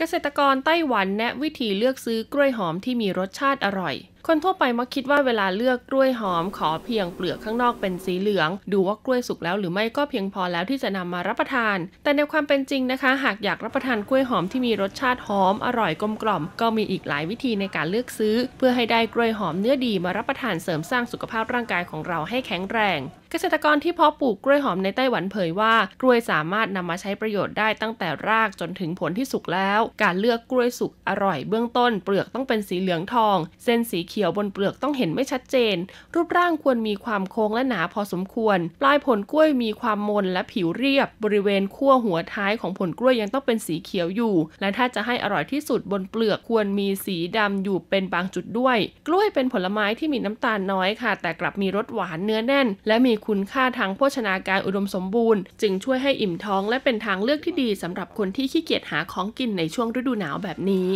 เกษตรกรไต้หวันแนะวิธีเลือกซื้อกล้วยหอมที่มีรสชาติอร่อยคนทั่วไปมักคิดว่าเวลาเลือกกล้วยหอม ขอเพียงเปลือกข้างนอกเป็นสีเหลือง ดูว่ากล้วยสุกแล้วหรือไม่ก็เพียงพอแล้วที่จะนำมารับประทาน แต่ในความเป็นจริงนะคะ หากอยากรับประทานกล้วยหอมที่มีรสชาติหอม อร่อยกลมกล่อม ก็มีอีกหลายวิธีในการเลือกซื้อ เพื่อให้ได้กล้วยหอมเนื้อดีมารับประทานเสริมสร้างสุขภาพร่างกายของเราให้แข็งแรง เกษตรกรที่เพาะปลูกกล้วยหอมในไต้หวันเผยว่า กล้วยสามารถนำมาใช้ประโยชน์ได้ตั้งแต่รากจนถึงผลที่สุกแล้ว การเลือกกล้วยสุกอร่อยเบื้องต้น เปลือกต้องเป็นสีเหลืองทอง เส้นสีเขขียวบนเปลือกต้องเห็นไม่ชัดเจน รูปร่างควรมีความโค้งและหนาพอสมควร ปลายผลกล้วยมีความมนและผิวเรียบ บริเวณขั้วหัวท้ายของผลกล้วยยังต้องเป็นสีเขียวอยู่ และถ้าจะให้อร่อยที่สุดบนเปลือกควรมีสีดำอยู่เป็นบางจุดด้วย กล้วยเป็นผลไม้ที่มีน้ำตาลน้อยค่ะแต่กลับมีรสหวานเนื้อแน่น และมีคุณค่าทางโภชนาการอุดมสมบูรณ์จึงช่วยให้อิ่มท้องและเป็นทางเลือกที่ดีสำหรับคนที่ขี้เกียจหาของกินในช่วงฤดูหนาวแบบนี้